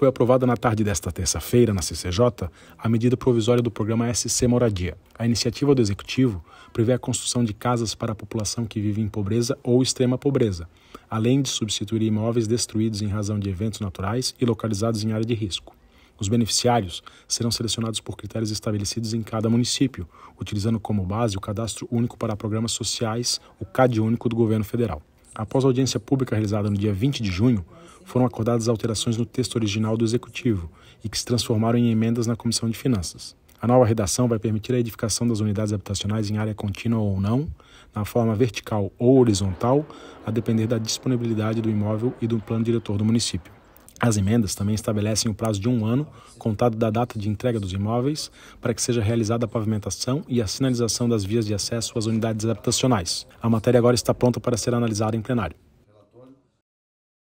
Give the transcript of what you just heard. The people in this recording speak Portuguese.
foi aprovada na tarde desta terça-feira, na CCJ, a medida provisória do programa SC Moradia. A iniciativa do Executivo prevê a construção de casas para a população que vive em pobreza ou extrema pobreza, além de substituir imóveis destruídos em razão de eventos naturais e localizados em área de risco. Os beneficiários serão selecionados por critérios estabelecidos em cada município, utilizando como base o Cadastro Único para Programas Sociais, o CAD Único do Governo Federal. Após a audiência pública realizada no dia 20 de junho, foram acordadas alterações no texto original do Executivo e que se transformaram em emendas na Comissão de Finanças. A nova redação vai permitir a edificação das unidades habitacionais em área contínua ou não, na forma vertical ou horizontal, a depender da disponibilidade do imóvel e do plano diretor do município. As emendas também estabelecem o prazo de um ano, contado da data de entrega dos imóveis, para que seja realizada a pavimentação e a sinalização das vias de acesso às unidades habitacionais. A matéria agora está pronta para ser analisada em plenário.